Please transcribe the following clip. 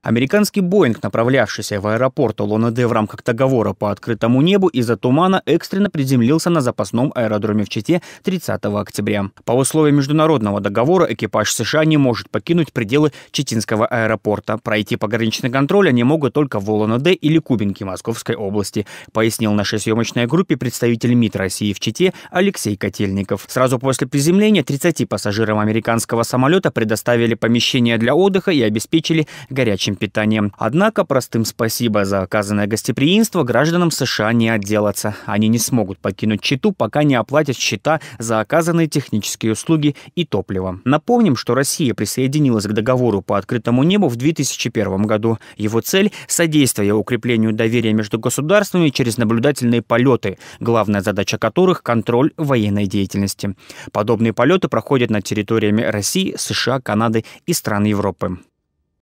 Американский «Боинг», направлявшийся в аэропорт Улон-Удэ в рамках договора по открытому небу из-за тумана, экстренно приземлился на запасном аэродроме в Чите 30 октября. По условиям международного договора экипаж США не может покинуть пределы Читинского аэропорта. Пройти пограничный контроль они могут только в Улан-Удэ или Кубинке Московской области, пояснил нашей съемочной группе представитель МИД России в Чите Алексей Котельников. Сразу после приземления 30 пассажирам американского самолета предоставили помещение для отдыха и обеспечили горячее горячим питанием. Однако простым спасибо за оказанное гостеприимство гражданам США не отделаться. Они не смогут покинуть Читу, пока не оплатят счета за оказанные технические услуги и топливо. Напомним, что Россия присоединилась к договору по открытому небу в 2001 году. Его цель – содействие укреплению доверия между государствами через наблюдательные полеты, главная задача которых – контроль военной деятельности. Подобные полеты проходят над территориями России, США, Канады и стран Европы.